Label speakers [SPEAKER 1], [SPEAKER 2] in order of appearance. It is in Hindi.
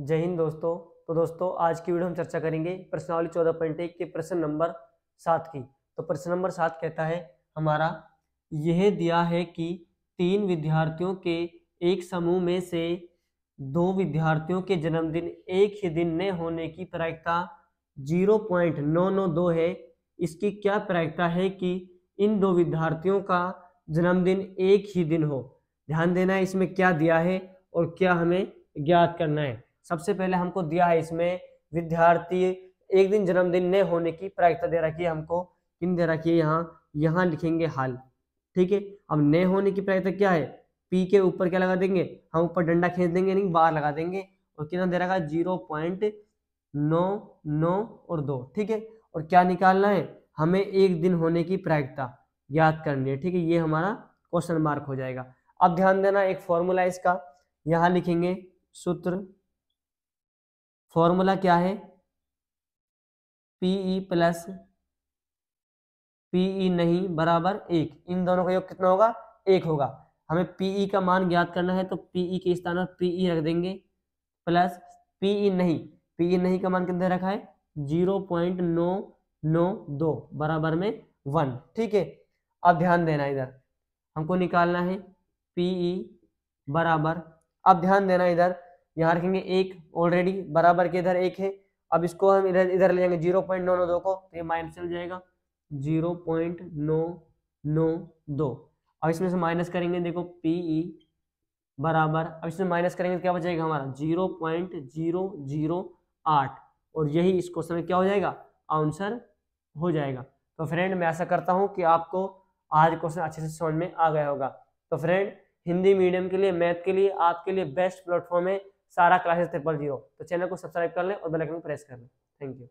[SPEAKER 1] जय हिंद दोस्तों तो दोस्तों आज की वीडियो हम चर्चा करेंगे प्रश्नवाली चौदह पॉइंट एक के प्रश्न नंबर सात की तो प्रश्न नंबर सात कहता है हमारा यह दिया है कि तीन विद्यार्थियों के एक समूह में से दो विद्यार्थियों के जन्मदिन एक ही दिन न होने की प्रायिकता जीरो पॉइंट नौ नौ दो है इसकी क्या प्रायिकता है कि इन दो विद्यार्थियों का जन्मदिन एक ही दिन हो ध्यान देना है इसमें क्या दिया है और क्या हमें ज्ञात करना है सबसे पहले हमको दिया है इसमें विद्यार्थी एक दिन जन्मदिन न होने की प्रायिकता दे रखी है हमको किन दे रखी है यहाँ यहाँ लिखेंगे हाल ठीक है अब न होने की प्रायिकता क्या है पी के ऊपर क्या लगा देंगे हम ऊपर डंडा खींच देंगे नहीं बार लगा देंगे और कितना दे रखा है जीरो पॉइंट नौ नौ और दो ठीक है और क्या निकालना है हमें एक दिन होने की प्रायिकता याद करनी है ठीक है ये हमारा क्वेश्चन मार्क हो जाएगा अब ध्यान देना एक फॉर्मूला इसका यहाँ लिखेंगे सूत्र फॉर्मूला क्या है पीई प्लस पीई नहीं बराबर एक इन दोनों का योग कितना होगा एक होगा हमें पीई e का मान ज्ञात करना है तो पीई e के स्थान पर पीई e रख देंगे प्लस पीई नहीं पीई नहीं का मान कितने रखा है जीरो पॉइंट नौ नौ दो बराबर में वन ठीक है अब ध्यान देना इधर हमको निकालना है पीई बराबर अब ध्यान देना इधर यहाँ रखेंगे एक ऑलरेडी बराबर के इधर एक है अब इसको हम इधर इधर ले जाएंगे जीरो पॉइंट नौ नौ दो को तो ये माइनस चल जाएगा जीरो पॉइंट नौ नौ दो अब इसमें से माइनस करेंगे देखो पी ई e बराबर अब इसमें माइनस करेंगे तो क्या बचेगा हमारा जीरो पॉइंट जीरो जीरो आठ और यही इस क्वेश्चन में क्या हो जाएगा आंसर हो जाएगा तो फ्रेंड मैं ऐसा करता हूँ कि आपको आज क्वेश्चन अच्छे से समझ में आ गया होगा तो फ्रेंड हिंदी मीडियम के लिए मैथ के लिए आपके लिए बेस्ट प्लेटफॉर्म है सारा क्लासेस ट्रिपल जीरो तो चैनल को सब्सक्राइब कर लें और बेल आइकन प्रेस कर लें थैंक यू